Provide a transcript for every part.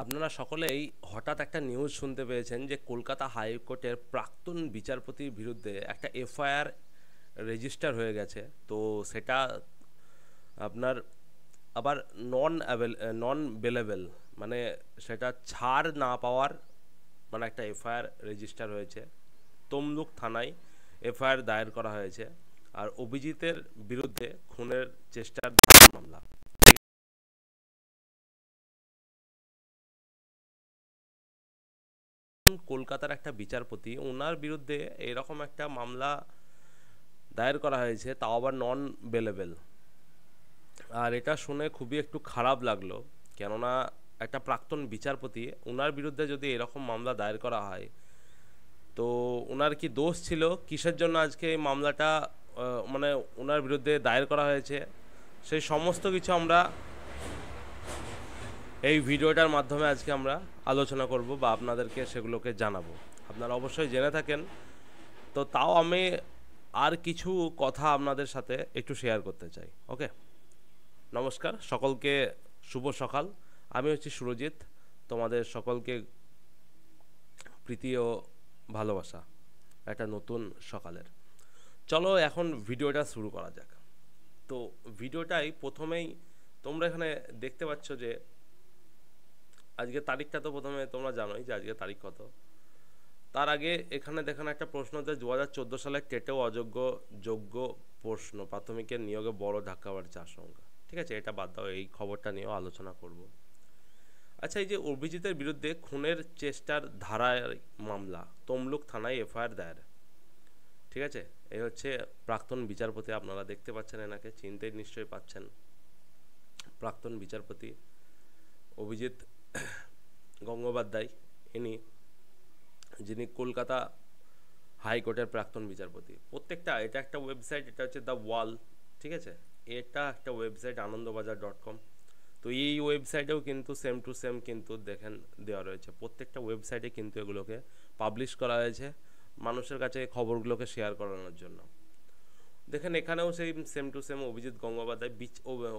আপনারা সকলেই হঠাৎ একটা নিউজ শুনতে পেয়েছেন যে কলকাতা হাইকোর্টের প্রাক্তন বিচারপতির বিরুদ্ধে একটা এফআইআর রেজিস্টার হয়ে গেছে তো সেটা আপনার আবার নন অ্যাভেল নন বেলেবেল মানে সেটা ছাড় না পাওয়ার মানে একটা এফআইআর রেজিস্টার হয়েছে তমলুক থানায় এফআইআর দায়ের করা হয়েছে আর অভিজিতের বিরুদ্ধে খুনের চেষ্টার মামলা কলকাতার একটা বিচারপতি ওনার বিরুদ্ধে এরকম একটা মামলা দায়ের করা হয়েছে তাও আবার নন বেলেবেল আর এটা শুনে খুবই একটু খারাপ লাগলো কেননা একটা প্রাক্তন বিচারপতি ওনার বিরুদ্ধে যদি এরকম মামলা দায়ের করা হয় তো ওনার কি দোষ ছিল কিসের জন্য আজকে এই মামলাটা মানে ওনার বিরুদ্ধে দায়ের করা হয়েছে সেই সমস্ত কিছু আমরা এই ভিডিওটার মাধ্যমে আজকে আমরা আলোচনা করব বা আপনাদেরকে সেগুলোকে জানাবো আপনারা অবশ্যই জেনে থাকেন তো তাও আমি আর কিছু কথা আপনাদের সাথে একটু শেয়ার করতে চাই ওকে নমস্কার সকলকে শুভ সকাল আমি হচ্ছি সুরজিৎ তোমাদের সকলকে প্রীতি ও ভালোবাসা একটা নতুন সকালের চলো এখন ভিডিওটা শুরু করা যাক তো ভিডিওটাই প্রথমেই তোমরা এখানে দেখতে পাচ্ছ যে আজকে তারিখটা তো প্রথমে তোমরা জানোই যে আজকে তারিখ কত তার আগে এখানে দেখানো একটা প্রশ্ন যে দু হাজার চোদ্দো সালে কেটেও অযোগ্য যোগ্য প্রশ্ন প্রাথমিকের নিয়োগে বড় ধাক্কা বাড়ছে আশঙ্কা ঠিক আছে এটা বাদ দাও এই খবরটা নিয়েও আলোচনা করব আচ্ছা এই যে অভিজিতের বিরুদ্ধে খুনের চেষ্টার ধারার মামলা তমলুক থানায় এফআইআর দায়ের ঠিক আছে এই হচ্ছে প্রাক্তন বিচারপতি আপনারা দেখতে পাচ্ছেন এনাকে চিনতেই নিশ্চয়ই পাচ্ছেন প্রাক্তন বিচারপতি অভিজিৎ গঙ্গোপাধ্যায় ইনি যিনি কলকাতা হাইকোর্টের প্রাক্তন বিচারপতি প্রত্যেকটা এটা একটা ওয়েবসাইট এটা হচ্ছে দ্য ওয়াল ঠিক আছে এটা একটা ওয়েবসাইট আনন্দবাজার ডট কম তো এই ওয়েবসাইটেও কিন্তু সেম টু সেম কিন্তু দেখেন দেওয়া রয়েছে প্রত্যেকটা ওয়েবসাইটে কিন্তু এগুলোকে পাবলিশ করা হয়েছে মানুষের কাছে খবরগুলোকে শেয়ার করানোর জন্য দেখেন এখানেও সেই same to same Abhijit Gangopadhyay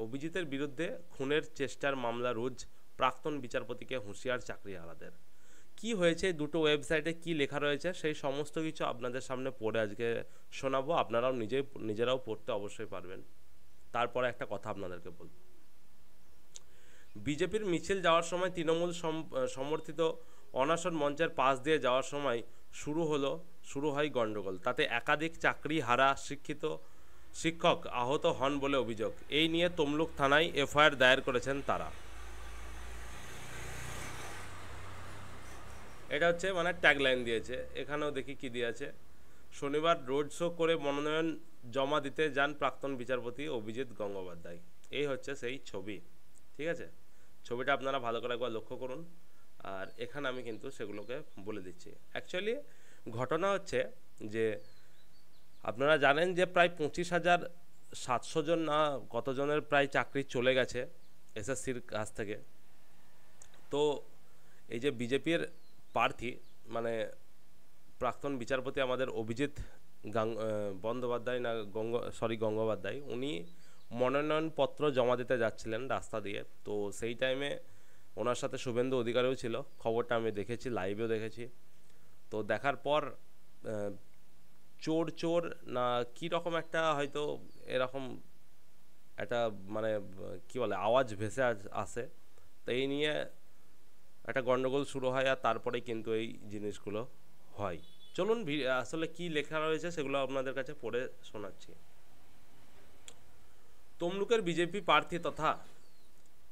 অভিজিতের বিরুদ্ধে খুনের চেষ্টার মামলা রোজ প্রাক্তন বিচারপতিকে হুঁশিয়ার চাকরিওয়ালাদের কি হয়েছে দুটো ওয়েবসাইটে কি লেখা রয়েছে সেই সমস্ত কিছু আপনাদের সামনে পড়ে আজকে শোনাবো আপনারাও নিজেই নিজেরাও পড়তে অবশ্যই পারবেন তারপরে একটা কথা আপনাদেরকে বলব বিজেপির মিছিল যাওয়ার সময় তৃণমূল সমর্থিত অনাসন মঞ্চের পাশ দিয়ে যাওয়ার সময় শুরু হলো শুরু হয় গণ্ডগোল তাতে একাধিক চাকরি হারা শিক্ষিত শিক্ষক আহত হন বলে অভিযোগ এই নিয়ে তমলুক থানায় এফআইআর দায়ের করেছেন তারা এটা হচ্ছে মানে ট্যাগলাইন দিয়েছে এখানেও দেখি কি দিয়েছে শনিবার রোড শো করে মনোনয়ন জমা দিতে যান প্রাক্তন বিচারপতি অভিজিৎ গঙ্গোপাধ্যায় এই হচ্ছে সেই ছবি ঠিক আছে ছবিটা আপনারা ভালো করে একবার লক্ষ্য করুন আর এখানে আমি কিন্তু সেগুলোকে বলে দিচ্ছি অ্যাকচুয়ালি ঘটনা হচ্ছে যে আপনারা জানেন যে প্রায় পঁচিশ হাজার সাতশো জন না কতজনের প্রায় চাকরি চলে গেছে এসএসসির কাছ থেকে তো এই যে বিজেপির প্রার্থী মানে প্রাক্তন বিচারপতি আমাদের অভিজিৎ গাং বন্দ্যোপাধ্যায় না গঙ্গ সরি গঙ্গোপাধ্যায় উনি মনোনয়নপত্র জমা দিতে যাচ্ছিলেন রাস্তা দিয়ে তো সেই টাইমে ওনার সাথে শুভেন্দু অধিকারও ছিল খবরটা আমি দেখেছি লাইভেও দেখেছি তো দেখার পর চোর চোর না কী রকম একটা হয়তো এরকম একটা মানে কি বলে আওয়াজ ভেসে আসে তো এই নিয়ে একটা গণ্ডগোল শুরু হয় আর তারপরে কিন্তু এই জিনিসগুলো হয় চলুন আসলে কি লেখা রয়েছে সেগুলো আপনাদের কাছে পড়ে শোনাচ্ছি তমলুকের বিজেপি প্রার্থী তথা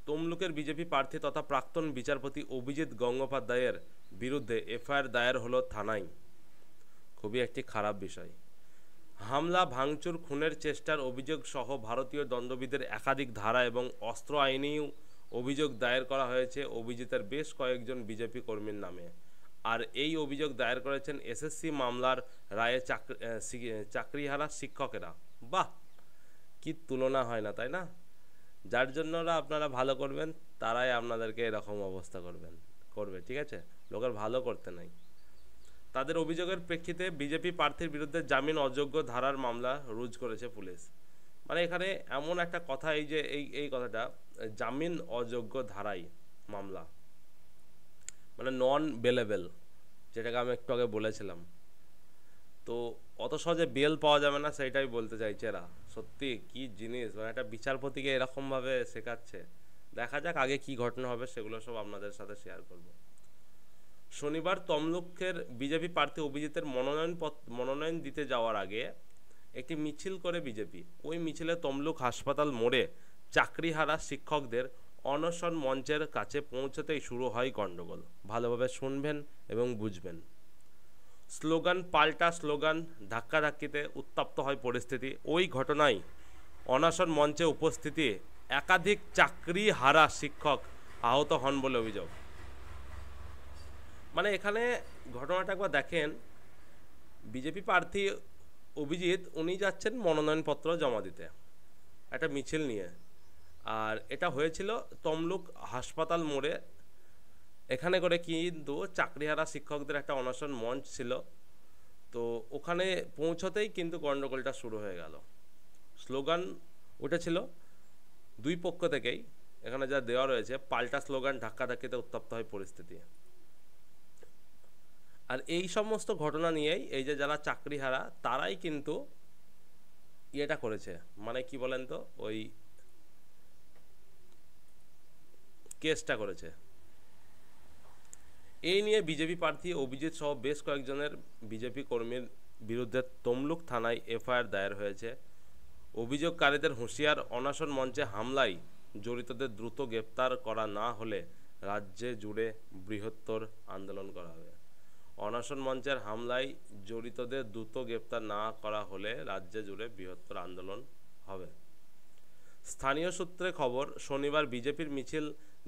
তমলুকের বিজেপি প্রার্থী তথা প্রাক্তন বিচারপতি অভিজিৎ গঙ্গোপাধ্যায়ের বিরুদ্ধে এফআইআর দায়ের হলো থানায় খুবই একটি খারাপ বিষয় হামলা ভাঙচুর খুনের চেষ্টার অভিযোগ সহ ভারতীয় দণ্ডবিদের একাধিক ধারা এবং অস্ত্র আইনেও অভিযোগ দায়ের করা হয়েছে অভিজিতের বেশ কয়েকজন বিজেপি কর্মীর নামে আর এই অভিযোগ দায়ের করেছেন এসএসসি মামলার রায়ে চাকরি চাকরিহারা শিক্ষকেরা বাহ কি তুলনা হয় না তাই না যার জন্যরা আপনারা ভালো করবেন তারাই আপনাদেরকে এরকম অবস্থা করবেন করবে ঠিক আছে লোকের ভালো করতে নাই তাদের অভিযোগের প্রেক্ষিতে বিজেপি প্রার্থীর বিরুদ্ধে জামিন অযোগ্য ধারার মামলা রুজ করেছে পুলিশ মানে এখানে এমন একটা কথা এই যে এই এই কথাটা জামিন অযোগ্য ধারাই মামলা মানে নন বেলেবেল যেটাকে আমি একটু আগে বলেছিলাম তো অত সহজে বেল পাওয়া যাবে না সেটাই বলতে চাইছে এরা সত্যি কি জিনিস মানে একটা বিচারপতিকে এরকমভাবে শেখাচ্ছে দেখা যাক আগে কি ঘটনা হবে সেগুলো সব আপনাদের সাথে শেয়ার করব শনিবার তমলুকের বিজেপি প্রার্থী অভিজিতের মনোনয়ন মনোনয়ন দিতে যাওয়ার আগে একটি মিছিল করে বিজেপি ওই মিছিলে তমলুক হাসপাতাল মোড়ে চাকরিহারা শিক্ষকদের অনশন মঞ্চের কাছে পৌঁছতেই শুরু হয় গণ্ডগোল ভালোভাবে শুনবেন এবং বুঝবেন স্লোগান পাল্টা স্লোগান ধাক্কাধাক্কিতে উত্তপ্ত হয় পরিস্থিতি ওই ঘটনায় অনশন মঞ্চে উপস্থিতি একাধিক চাকরি হারা শিক্ষক আহত হন বলে অভিযোগ মানে এখানে ঘটনাটা একবার দেখেন বিজেপি প্রার্থী অভিজিৎ উনি যাচ্ছেন মনোনয়নপত্র জমা দিতে একটা মিছিল নিয়ে আর এটা হয়েছিল তমলুক হাসপাতাল মোড়ে এখানে করে কিন্তু চাকরিহারা শিক্ষকদের একটা অনশন মঞ্চ ছিল তো ওখানে পৌঁছতেই কিন্তু গণ্ডগোলটা শুরু হয়ে গেল স্লোগান উঠেছিল দুই পক্ষ থেকেই এখানে যা দেওয়া রয়েছে পাল্টা স্লোগান ধাক্কাধাক্কিতে উত্তপ্ত হয় পরিস্থিতি আর এই সমস্ত ঘটনা নিয়েই এই যে যারা চাকরিহারা তারাই কিন্তু ইয়েটা করেছে মানে কি বলেন তো ওই কেসটা করেছে এই নিয়ে বিজেপি প্রার্থী অভিজিৎ সহ বেশ কয়েকজনের বিজেপি কর্মীর বিরুদ্ধে তমলুক থানায় এফআইআর দায়ের হয়েছে অভিযোগকারীদের হুঁশিয়ার অনাশন মঞ্চে হামলায় জড়িতদের দ্রুত গ্রেপ্তার করা না হলে রাজ্যে জুড়ে বৃহত্তর আন্দোলন করা হবে অনশন মঞ্চের হামলায় জড়িতদের দ্রুত গ্রেপ্তার না করা হলে রাজ্যে জুড়ে বৃহত্তর আন্দোলন হবে স্থানীয় সূত্রে খবর শনিবার বিজেপির মিছিল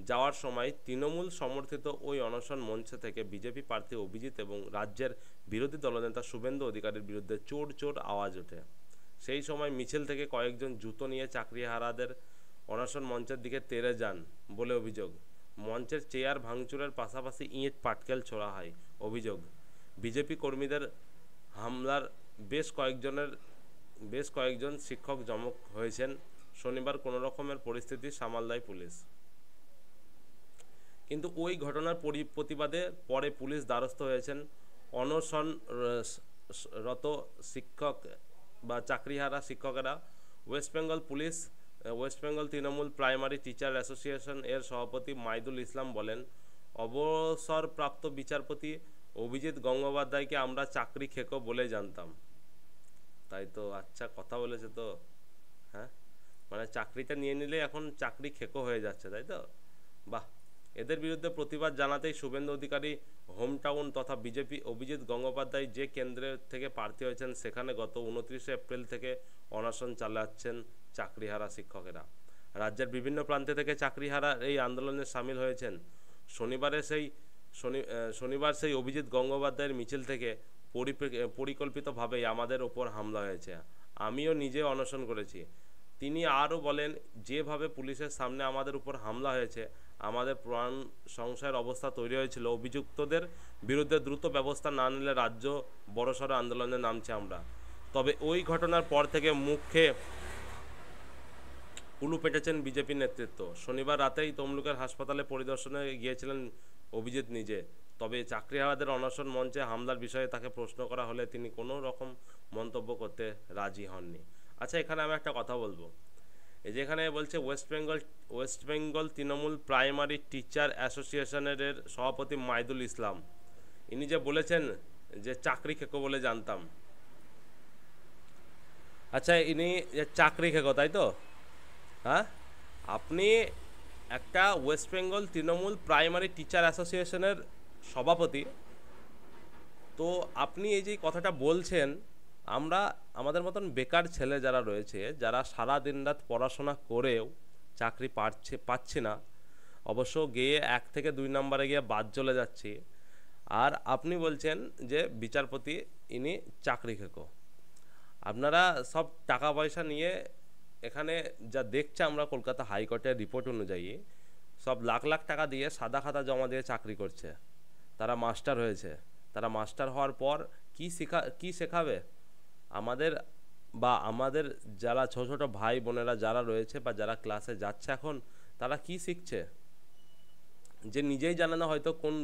যাওয়ার সময় তৃণমূল সমর্থিত ওই অনশন মঞ্চ থেকে বিজেপি প্রার্থী অভিজিৎ এবং রাজ্যের বিরোধী দলনেতা শুভেন্দু অধিকারীর বিরুদ্ধে চোর চোর আওয়াজ ওঠে সেই সময় মিছিল থেকে কয়েকজন জুতো নিয়ে চাকরিহারাদের অনশন মঞ্চের দিকে তেড়ে যান বলে অভিযোগ মঞ্চের চেয়ার ভাঙচুরের পাশাপাশি ইঁট পাটকেল ছোড়া হয় অভিযোগ বিজেপি কর্মীদের হামলার বেশ কয়েকজনের বেশ কয়েকজন শিক্ষক জমক হয়েছেন শনিবার কোনো রকমের পরিস্থিতি সামাল দেয় পুলিশ কিন্তু ওই ঘটনার পরি প্রতিবাদে পরে পুলিশ দ্বারস্থ হয়েছেন অনশনরত শিক্ষক বা চাকরিহারা শিক্ষকেরা West Bengal police West Bengal Trinamool primary teacher association এর সভাপতি মাইদুল ইসলাম বলেন অবসরপ্রাপ্ত বিচারপতি অভিজিৎ গঙ্গোপাধ্যায়কে আমরা চাকরি খেকো বলে জানতাম তাই তো আচ্ছা কথা বলেছে তো হ্যাঁ মানে চাকরিটা নিয়ে নিলে এখন চাকরি খেকো হয়ে যাচ্ছে তাই তো বাহ এদের বিরুদ্ধে প্রতিবাদ জানাতেই শুভেন্দু অধিকারী হোমটাউন তথা বিজেপি অভিজিৎ গঙ্গোপাধ্যায় যে কেন্দ্রে থেকে প্রার্থী হয়েছেন সেখানে গত উনত্রিশে এপ্রিল থেকে অনশন চালাচ্ছেন চাকরিহারা শিক্ষকেরা রাজ্যের বিভিন্ন প্রান্তে থেকে চাকরিহারা এই আন্দোলনে সামিল হয়েছেন শনিবারে সেই শনি শনিবার সেই অভিজিৎ গঙ্গোপাধ্যায়ের মিছিল থেকে পরিকল্পিতভাবেই আমাদের ওপর হামলা হয়েছে আমিও নিজে অনশন করেছি তিনি আরও বলেন যেভাবে পুলিশের সামনে আমাদের উপর হামলা হয়েছে আমাদের প্রাণ সংশয়ের অবস্থা তৈরি হয়েছিল অভিযুক্তদের বিরুদ্ধে দ্রুত ব্যবস্থা না নিলে রাজ্য বড়সড় আন্দোলনে নামছে আমরা তবে ওই ঘটনার পর থেকে মুখে উলু পেটেছেন বিজেপি নেতৃত্ব শনিবার রাতেই তমলুকের হাসপাতালে পরিদর্শনে গিয়েছিলেন অভিজিৎ নিজে তবে চাকরিহারাদের অনশন মঞ্চে হামলার বিষয়ে তাকে প্রশ্ন করা হলে তিনি কোনো রকম মন্তব্য করতে রাজি হননি আচ্ছা এখানে আমি একটা কথা বলবো এই যেখানে বলছে West Bengal West Bengal Trinamool primary teacher অ্যাসোসিয়েশনের সভাপতি মাইদুল ইসলাম ইনি যে বলেছেন যে চাকরি খেকো বলে জানতাম আচ্ছা ইনি যে চাকরি খেকো তাই তো হ্যাঁ আপনি একটা West Bengal Trinamool primary teacher অ্যাসোসিয়েশনের সভাপতি তো আপনি এই যে কথাটা বলছেন আমরা আমাদের মতন বেকার ছেলে যারা রয়েছে যারা সারা দিন রাত পড়াশোনা করেও চাকরি পাচ্ছে পাচ্ছি না অবশ্য গিয়ে এক থেকে দুই নম্বরে গিয়ে বাদ চলে যাচ্ছি আর আপনি বলছেন যে বিচারপতি ইনি চাকরি খেকো আপনারা সব টাকা পয়সা নিয়ে এখানে যা দেখছে আমরা কলকাতা হাইকোর্টের রিপোর্ট অনুযায়ী সব লাখ লাখ টাকা দিয়ে সাদা খাতা জমা দিয়ে চাকরি করছে তারা মাস্টার হয়েছে তারা মাস্টার হওয়ার পর কি শেখা কি শেখাবে আমাদের বা আমাদের যারা ছোটো ছোটো ভাই বোনেরা যারা রয়েছে বা যারা ক্লাসে যাচ্ছে এখন তারা কি শিখছে যে নিজেই জানে না হয়তো কোন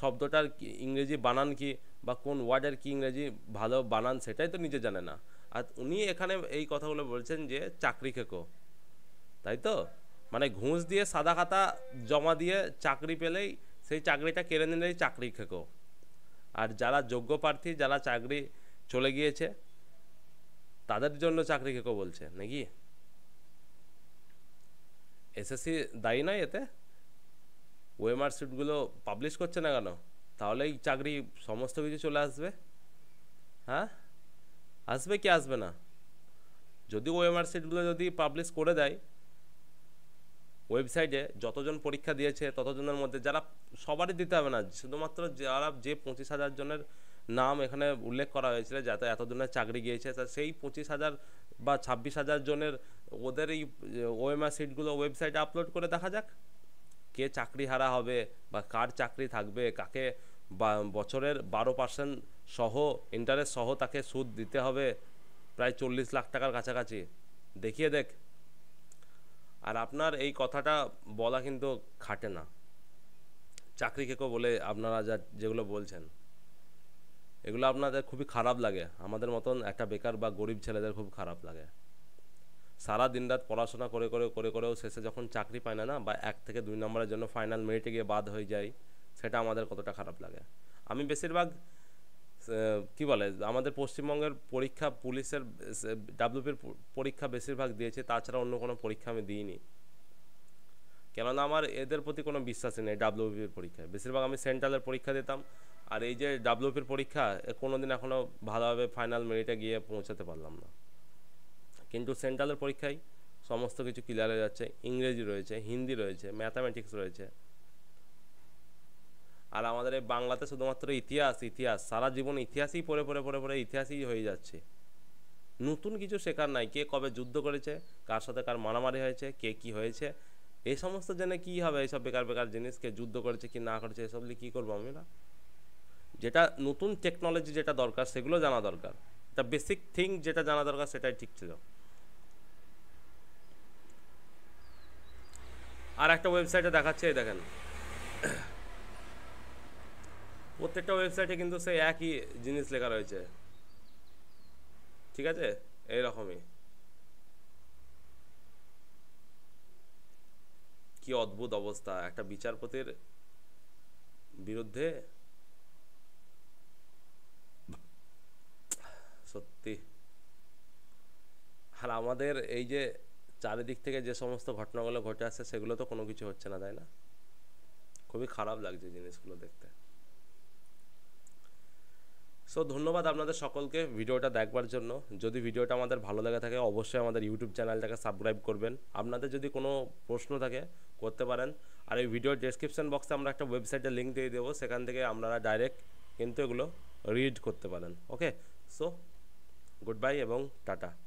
শব্দটার ইংরেজি বানান কি বা কোন ওয়ার্ডের কি ইংরেজি ভালো বানান সেটাই তো নিজে জানে না আর উনি এখানে এই কথাগুলো বলছেন যে চাকরি খেকো তাই তো মানে ঘুষ দিয়ে সাদা খাতা জমা দিয়ে চাকরি পেলেই সেই চাকরিটা কেড়ে নিলেই চাকরি খেকো আর যারা যোগ্য প্রার্থী যারা চাকরি চলে গিয়েছে তাদের জন্য চাকরি খেকো বলছে নাকি এসএসসি দায়ী নয় এতে ওয়েমার শিটগুলো পাবলিশ করছে না কেন তাহলেই চাকরি সমস্ত কিছু চলে আসবে হ্যাঁ আসবে কি আসবে না যদি ওএমআর সিটগুলো যদি পাবলিশ করে দেয় ওয়েবসাইটে যতজন পরীক্ষা দিয়েছে ততজনের মধ্যে যারা সবারই দিতে হবে না শুধুমাত্র যারা যে পঁচিশ হাজার জনের নাম এখানে উল্লেখ করা হয়েছিল যাতে এতজনের চাকরি গিয়েছে তা সেই পঁচিশ হাজার বা ছাব্বিশ হাজার জনের ওদের এই ওএমআর সিটগুলো ওয়েবসাইটে আপলোড করে দেখা যাক কে চাকরি হারা হবে বা কার চাকরি থাকবে কাকে বা বছরের বারো পার্সেন্ট সহ ইন্টারেস্ট সহ তাকে সুদ দিতে হবে প্রায় চল্লিশ লাখ টাকার কাছাকাছি দেখিয়ে দেখ আর আপনার এই কথাটা বলা কিন্তু খাটে না চাকরি কেকো বলে আপনারা যা যেগুলো বলছেন এগুলো আপনাদের খুবই খারাপ লাগে আমাদের মতন একটা বেকার বা গরিব ছেলেদের খুব খারাপ লাগে সারা দিন রাত পড়াশোনা করে করে করে করেও শেষে যখন চাকরি পায় না না বা এক থেকে দুই নম্বরের জন্য ফাইনাল মেরিটে গিয়ে বাদ হয়ে যায় সেটা আমাদের কতটা খারাপ লাগে আমি বেশিরভাগ কি বলে আমাদের পশ্চিমবঙ্গের পরীক্ষা পুলিশের ডাব্লিউপির পরীক্ষা বেশিরভাগ দিয়েছে তাছাড়া অন্য কোনো পরীক্ষা আমি দিইনি কেননা আমার এদের প্রতি কোনো বিশ্বাসই নেই ডাব্লিউপির পরীক্ষায় বেশিরভাগ আমি সেন্ট্রালের পরীক্ষা দিতাম আর এই যে ডাব্লিউপির পরীক্ষা কোনো দিন এখনও ভালোভাবে ফাইনাল মেরিটে গিয়ে পৌঁছাতে পারলাম না কিন্তু সেন্ট্রালের পরীক্ষায় সমস্ত কিছু ক্লিয়ার হয়ে যাচ্ছে ইংরেজি রয়েছে হিন্দি রয়েছে ম্যাথামেটিক্স রয়েছে আর আমাদের এই বাংলাতে শুধুমাত্র ইতিহাস ইতিহাস সারা জীবন ইতিহাসই পড়ে পড়ে পড়ে পড়ে ইতিহাসই হয়ে যাচ্ছে নতুন কিছু শেখার নাই কে কবে যুদ্ধ করেছে কার সাথে কার মারামারি হয়েছে কে কি হয়েছে এই সমস্ত জেনে কী হবে এইসব বেকার বেকার জিনিস কে যুদ্ধ করেছে কি না করেছে এসব নিয়ে কী করবো আমরা যেটা নতুন টেকনোলজি যেটা দরকার সেগুলো জানা দরকার তা বেসিক থিং যেটা জানা দরকার সেটাই ঠিক ছিল আর একটা ওয়েবসাইটে দেখাচ্ছে দেখেন প্রত্যেকটা ওয়েবসাইটে কিন্তু সেই একই জিনিস লেখা রয়েছে ঠিক আছে এইরকমই কি অদ্ভুত অবস্থা একটা বিচারপতির বিরুদ্ধে সত্যি আর আমাদের এই যে চারিদিক থেকে যে সমস্ত ঘটনাগুলো ঘটে আসছে সেগুলো তো কোনো কিছু হচ্ছে না তাই না খুবই খারাপ লাগছে জিনিসগুলো দেখতে সো ধন্যবাদ আপনাদের সকলকে ভিডিওটা দেখবার জন্য যদি ভিডিওটা আমাদের ভালো লেগে থাকে অবশ্যই আমাদের ইউটিউব চ্যানেলটাকে সাবস্ক্রাইব করবেন আপনাদের যদি কোনো প্রশ্ন থাকে করতে পারেন আর এই ভিডিওর ডেসক্রিপশন বক্সে আমরা একটা ওয়েবসাইটের লিঙ্ক দিয়ে দেবো সেখান থেকে আপনারা ডাইরেক্ট কিন্তু এগুলো রিড করতে পারেন ওকে সো গুড বাই এবং টাটা